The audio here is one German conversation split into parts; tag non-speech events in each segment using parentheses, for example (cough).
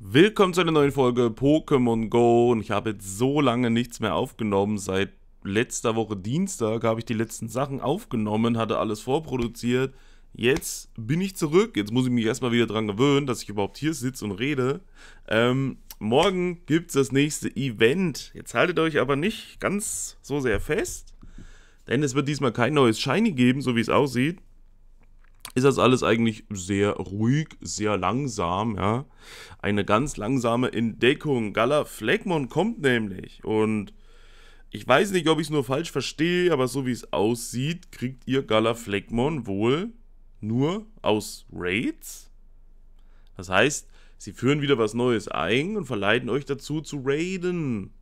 Willkommen zu einer neuen Folge Pokémon Go und ich habe jetzt so lange nichts mehr aufgenommen. Seit letzter Woche Dienstag habe ich die letzten Sachen aufgenommen, hatte alles vorproduziert. Jetzt bin ich zurück. Jetzt muss ich mich erstmal wieder dran gewöhnen, dass ich überhaupt hier sitze und rede. Ähm, morgen gibt es das nächste Event. Jetzt haltet euch aber nicht ganz so sehr fest, denn es wird diesmal kein neues Shiny geben, so wie es aussieht ist das alles eigentlich sehr ruhig, sehr langsam, ja. Eine ganz langsame Entdeckung. Gala Fleckmon kommt nämlich und ich weiß nicht, ob ich es nur falsch verstehe, aber so wie es aussieht, kriegt ihr Gala Fleckmon wohl nur aus Raids. Das heißt, sie führen wieder was Neues ein und verleiten euch dazu zu raiden.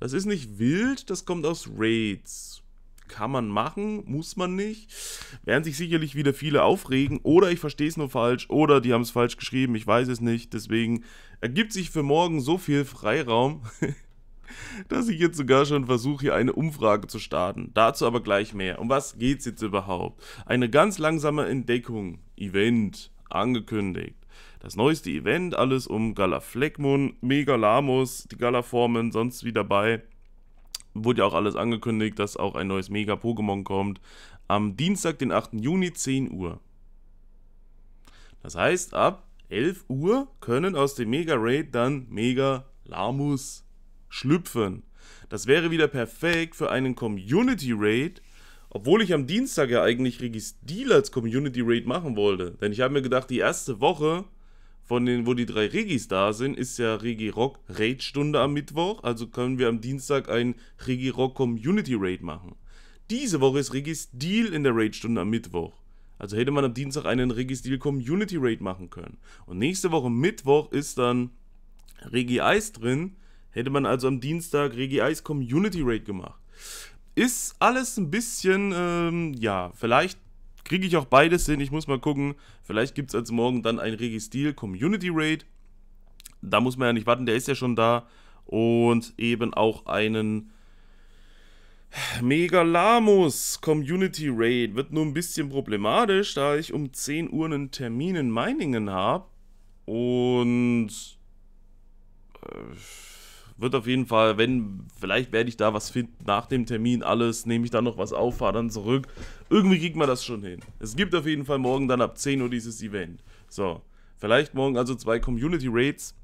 Das ist nicht wild, das kommt aus Raids kann man machen, muss man nicht. Werden sich sicherlich wieder viele aufregen oder ich verstehe es nur falsch oder die haben es falsch geschrieben, ich weiß es nicht. Deswegen ergibt sich für morgen so viel Freiraum, (laughs) dass ich jetzt sogar schon versuche, hier eine Umfrage zu starten. Dazu aber gleich mehr. Um was geht es jetzt überhaupt? Eine ganz langsame Entdeckung, Event, angekündigt. Das neueste Event, alles um Galafleckmon, Megalamus, die Galaformen, sonst wie dabei wurde ja auch alles angekündigt, dass auch ein neues Mega-Pokémon kommt. Am Dienstag, den 8. Juni, 10 Uhr. Das heißt, ab 11 Uhr können aus dem Mega Raid dann Mega Lamus schlüpfen. Das wäre wieder perfekt für einen Community Raid, obwohl ich am Dienstag ja eigentlich Registil als Community Raid machen wollte. Denn ich habe mir gedacht, die erste Woche von den, wo die drei Regis da sind, ist ja Regi Rock Raid Stunde am Mittwoch. Also können wir am Dienstag ein Regi Rock Community Raid machen. Diese Woche ist Regis Deal in der Raid Stunde am Mittwoch. Also hätte man am Dienstag einen Regis Deal Community Raid machen können. Und nächste Woche Mittwoch ist dann Regi Eis drin. Hätte man also am Dienstag Regi Eis Community Raid gemacht. Ist alles ein bisschen, ähm, ja, vielleicht Kriege ich auch beides hin. Ich muss mal gucken. Vielleicht gibt es als morgen dann ein Registil Community Raid. Da muss man ja nicht warten, der ist ja schon da. Und eben auch einen Megalamus Community Raid. Wird nur ein bisschen problematisch, da ich um 10 Uhr einen Termin in Meiningen habe. Und... Äh, wird auf jeden Fall, wenn, vielleicht werde ich da was finden nach dem Termin, alles, nehme ich da noch was auf, fahre dann zurück. Irgendwie kriegt man das schon hin. Es gibt auf jeden Fall morgen dann ab 10 Uhr dieses Event. So, vielleicht morgen also zwei Community Raids.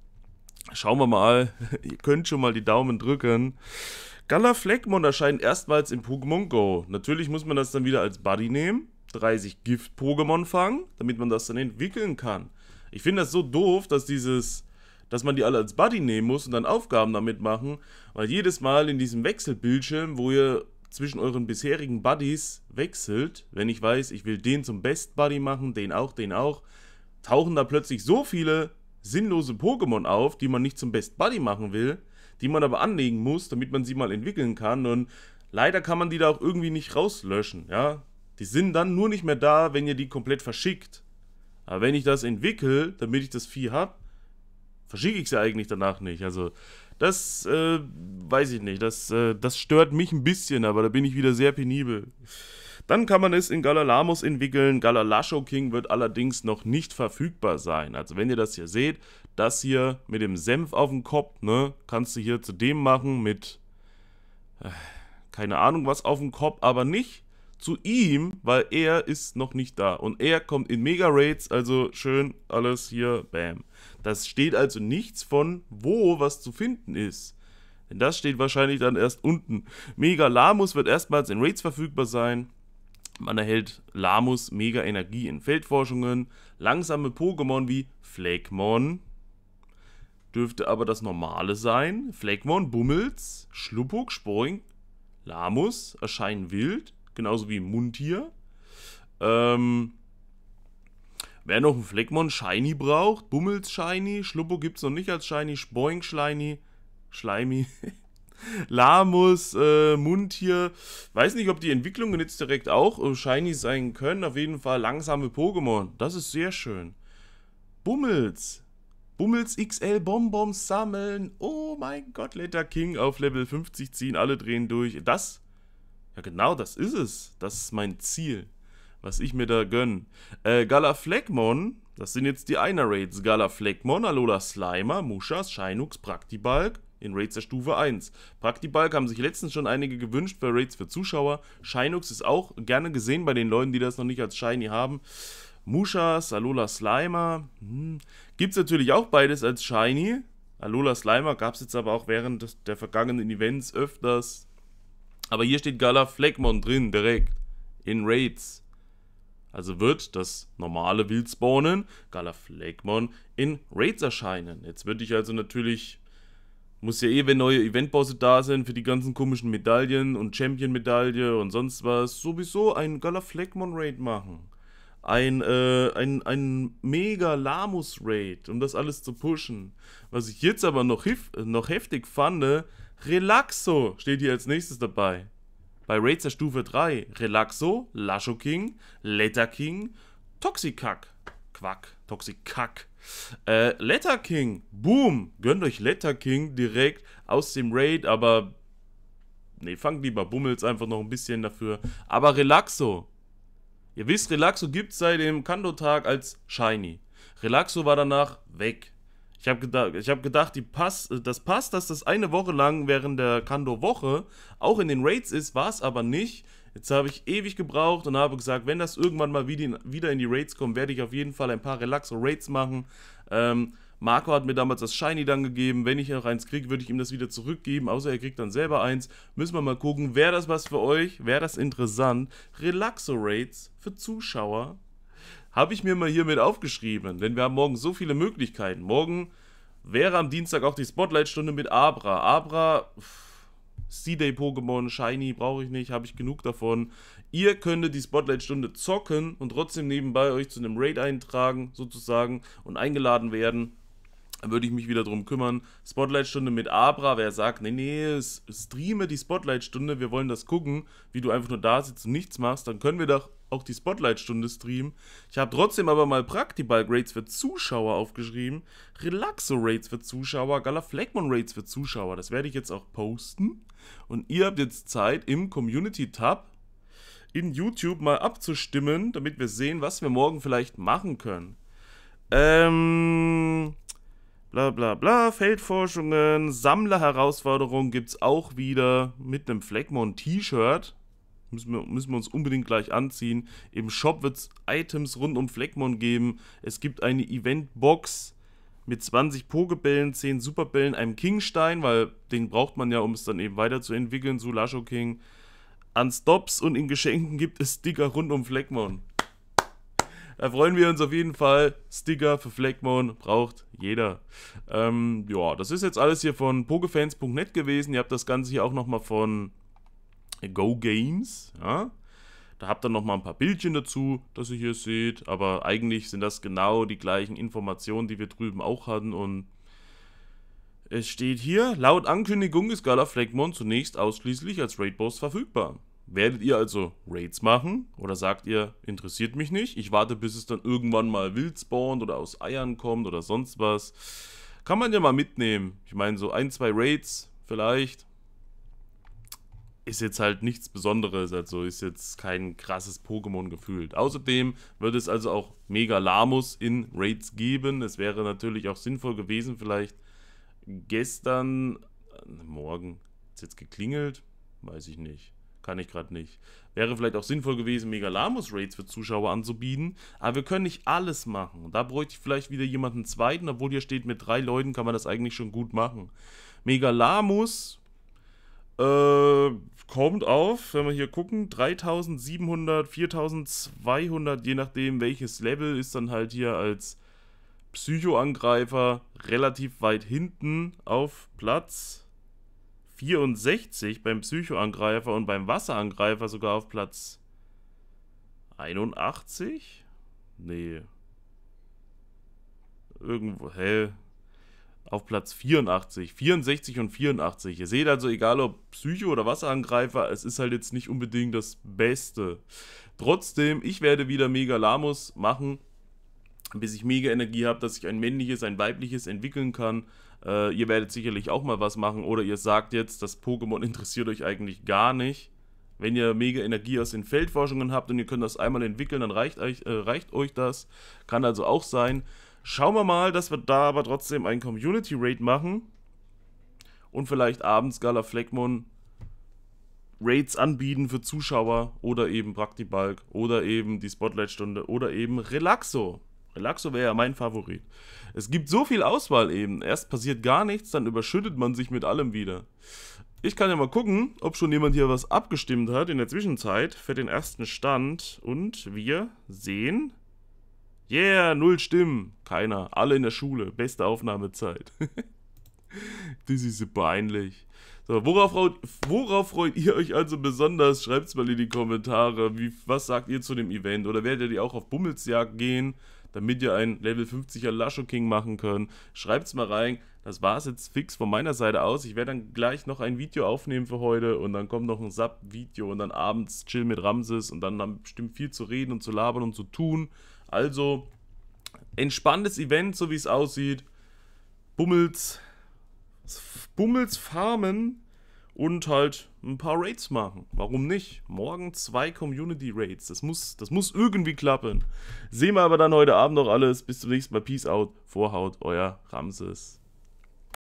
Schauen wir mal. (laughs) Ihr könnt schon mal die Daumen drücken. Galafleckmon erscheint erstmals im Pokémon Go. Natürlich muss man das dann wieder als Buddy nehmen. 30 Gift-Pokémon fangen, damit man das dann entwickeln kann. Ich finde das so doof, dass dieses dass man die alle als Buddy nehmen muss und dann Aufgaben damit machen, weil jedes Mal in diesem Wechselbildschirm, wo ihr zwischen euren bisherigen Buddies wechselt, wenn ich weiß, ich will den zum Best Buddy machen, den auch, den auch, tauchen da plötzlich so viele sinnlose Pokémon auf, die man nicht zum Best Buddy machen will, die man aber anlegen muss, damit man sie mal entwickeln kann und leider kann man die da auch irgendwie nicht rauslöschen, ja. Die sind dann nur nicht mehr da, wenn ihr die komplett verschickt. Aber wenn ich das entwickle, damit ich das Vieh habe, verschicke ich sie eigentlich danach nicht. Also das äh, weiß ich nicht. Das, äh, das stört mich ein bisschen, aber da bin ich wieder sehr penibel. Dann kann man es in Galalamus entwickeln. Galalasho King wird allerdings noch nicht verfügbar sein. Also wenn ihr das hier seht, das hier mit dem Senf auf dem Kopf, ne, kannst du hier zu dem machen mit, äh, keine Ahnung was auf dem Kopf, aber nicht zu ihm, weil er ist noch nicht da. Und er kommt in Mega-Raids, also schön alles hier, bam. Das steht also nichts von, wo was zu finden ist. Denn das steht wahrscheinlich dann erst unten. Mega-Lamus wird erstmals in Raids verfügbar sein. Man erhält Lamus mega Energie in Feldforschungen. Langsame Pokémon wie Flakmon. Dürfte aber das Normale sein. Flakmon, Bummels, Schluppuck, Sporing, Lamus erscheinen wild genauso wie Mundtier. Ähm, wer noch einen Fleckmon Shiny braucht, Bummels Shiny, Schluppo gibt es noch nicht als Shiny, Spoink Shiny, Schleimi, (laughs) Lamus, äh, Mundtier. Weiß nicht, ob die Entwicklungen jetzt direkt auch äh, Shiny sein können. Auf jeden Fall langsame Pokémon. Das ist sehr schön. Bummels. Bummels XL Bonbons sammeln. Oh mein Gott, Letter King auf Level 50 ziehen. Alle drehen durch. Das ja, genau, das ist es. Das ist mein Ziel, was ich mir da gönne. Äh, Gala Fleckmon, das sind jetzt die einer Raids. Gala Fleckmon, Alola Slimer, Mushas, Shinux, Praktibalk in Raids der Stufe 1. Praktibalk haben sich letztens schon einige gewünscht für Raids für Zuschauer. Shinux ist auch gerne gesehen bei den Leuten, die das noch nicht als Shiny haben. Mushas, Alola Slimer. Hm. Gibt es natürlich auch beides als Shiny. Alola Slimer gab es jetzt aber auch während der vergangenen Events öfters. Aber hier steht Gala Fleckmon drin, direkt. In Raids. Also wird das normale Wildspawnen, Gala Fleckmon, in Raids erscheinen. Jetzt würde ich also natürlich muss ja eh, wenn neue Eventbosse da sind, für die ganzen komischen Medaillen und Champion-Medaille und sonst was, sowieso ein Galafleckmon-Raid machen. Ein, äh, ein, ein mega Lamus-Raid, um das alles zu pushen. Was ich jetzt aber noch, noch heftig fand, Relaxo steht hier als nächstes dabei. Bei Raids der Stufe 3. Relaxo, Lasho King, Letter King, Toxikack. Quack, Toxikack. Äh, Letter King. Boom. Gönnt euch Letter King direkt aus dem Raid, aber. Nee, fangt lieber Bummels einfach noch ein bisschen dafür. Aber Relaxo. Ihr wisst, Relaxo gibt es seit dem Kando-Tag als Shiny. Relaxo war danach weg. Ich habe gedacht, ich hab gedacht die Pass, das passt, dass das eine Woche lang während der Kando-Woche auch in den Raids ist, war es aber nicht. Jetzt habe ich ewig gebraucht und habe gesagt, wenn das irgendwann mal wieder in die Raids kommt, werde ich auf jeden Fall ein paar relaxo Raids machen. Ähm, Marco hat mir damals das Shiny dann gegeben. Wenn ich noch eins kriege, würde ich ihm das wieder zurückgeben. Außer er kriegt dann selber eins. Müssen wir mal gucken. Wäre das was für euch? Wäre das interessant? Relaxo Raids für Zuschauer habe ich mir mal hiermit aufgeschrieben, denn wir haben morgen so viele Möglichkeiten. Morgen wäre am Dienstag auch die Spotlight-Stunde mit Abra. Abra, C-Day-Pokémon, Shiny, brauche ich nicht, habe ich genug davon. Ihr könntet die Spotlight-Stunde zocken und trotzdem nebenbei euch zu einem Raid eintragen, sozusagen, und eingeladen werden. Dann würde ich mich wieder drum kümmern. Spotlight-Stunde mit Abra, wer sagt, nee, nee, streame die Spotlight-Stunde, wir wollen das gucken, wie du einfach nur da sitzt und nichts machst, dann können wir doch auch die Spotlight-Stunde streamen. Ich habe trotzdem aber mal Praktibal-Rates für Zuschauer aufgeschrieben, Relaxo-Rates für Zuschauer, Galaflegmon-Rates für Zuschauer. Das werde ich jetzt auch posten. Und ihr habt jetzt Zeit, im Community-Tab in YouTube mal abzustimmen, damit wir sehen, was wir morgen vielleicht machen können. Ähm, bla bla bla, Feldforschungen, Sammlerherausforderungen gibt es auch wieder mit einem Fleckmon-T-Shirt. Müssen wir, müssen wir uns unbedingt gleich anziehen. Im Shop wird es Items rund um Fleckmon geben. Es gibt eine Eventbox mit 20 Pokebällen, 10 Superbällen, einem Kingstein, weil den braucht man ja, um es dann eben weiterzuentwickeln zu Lasho King. An Stops und in Geschenken gibt es Sticker rund um Fleckmon. Da freuen wir uns auf jeden Fall. Sticker für Fleckmon braucht jeder. Ähm, ja, das ist jetzt alles hier von pokefans.net gewesen. Ihr habt das Ganze hier auch nochmal von Go Games. Ja? Da habt ihr noch mal ein paar Bildchen dazu, dass ihr hier seht. Aber eigentlich sind das genau die gleichen Informationen, die wir drüben auch hatten. Und es steht hier, laut Ankündigung ist Galafleckmon zunächst ausschließlich als Raid-Boss verfügbar. Werdet ihr also Raids machen? Oder sagt ihr, interessiert mich nicht? Ich warte, bis es dann irgendwann mal wild spawnt oder aus Eiern kommt oder sonst was. Kann man ja mal mitnehmen. Ich meine, so ein, zwei Raids vielleicht ist jetzt halt nichts Besonderes, also ist jetzt kein krasses Pokémon gefühlt. Außerdem wird es also auch Megalamus in Raids geben. Es wäre natürlich auch sinnvoll gewesen, vielleicht gestern, äh, morgen, ist jetzt geklingelt, weiß ich nicht. Kann ich gerade nicht. Wäre vielleicht auch sinnvoll gewesen, Megalamus-Raids für Zuschauer anzubieten. Aber wir können nicht alles machen. Da bräuchte ich vielleicht wieder jemanden zweiten, obwohl hier steht, mit drei Leuten kann man das eigentlich schon gut machen. Megalamus äh, kommt auf, wenn wir hier gucken, 3700, 4200, je nachdem welches Level, ist dann halt hier als Psychoangreifer relativ weit hinten auf Platz 64 beim Psychoangreifer und beim Wasserangreifer sogar auf Platz 81? Nee. Irgendwo, hä? auf Platz 84, 64 und 84. Ihr seht also, egal ob Psycho oder Wasserangreifer, es ist halt jetzt nicht unbedingt das Beste. Trotzdem, ich werde wieder Mega Lamus machen, bis ich Mega Energie habe, dass ich ein männliches, ein weibliches entwickeln kann. Äh, ihr werdet sicherlich auch mal was machen oder ihr sagt jetzt, das Pokémon (laughs) interessiert euch eigentlich gar nicht. Wenn ihr mega Energie aus den Feldforschungen habt und ihr könnt das einmal entwickeln, dann reicht euch, äh, reicht euch das. Kann also auch sein. Schauen wir mal, dass wir da aber trotzdem einen Community Raid machen. Und vielleicht abends Gala Fleckmon Raids anbieten für Zuschauer oder eben Praktibalk oder eben die Spotlight-Stunde oder eben Relaxo. Relaxo wäre ja mein Favorit. Es gibt so viel Auswahl eben. Erst passiert gar nichts, dann überschüttet man sich mit allem wieder. Ich kann ja mal gucken, ob schon jemand hier was abgestimmt hat in der Zwischenzeit für den ersten Stand. Und wir sehen Yeah, null Stimmen. Keiner. Alle in der Schule. Beste Aufnahmezeit. das ist so peinlich. So, worauf, worauf freut ihr euch also besonders? Schreibt es mal in die Kommentare. Wie, was sagt ihr zu dem Event? Oder werdet ihr auch auf Bummelsjagd gehen, damit ihr ein Level 50er Lasho King machen könnt? Schreibt es mal rein. Das war es jetzt fix von meiner Seite aus. Ich werde dann gleich noch ein Video aufnehmen für heute und dann kommt noch ein Sub-Video und dann abends chill mit Ramses und dann haben bestimmt viel zu reden und zu labern und zu tun. Also, entspanntes Event, so wie es aussieht. Bummels, Bummels farmen und halt ein paar Raids machen. Warum nicht? Morgen zwei Community Raids. Das muss, das muss irgendwie klappen. Sehen wir aber dann heute Abend noch alles. Bis zum nächsten Mal. Peace out. Vorhaut, euer Ramses.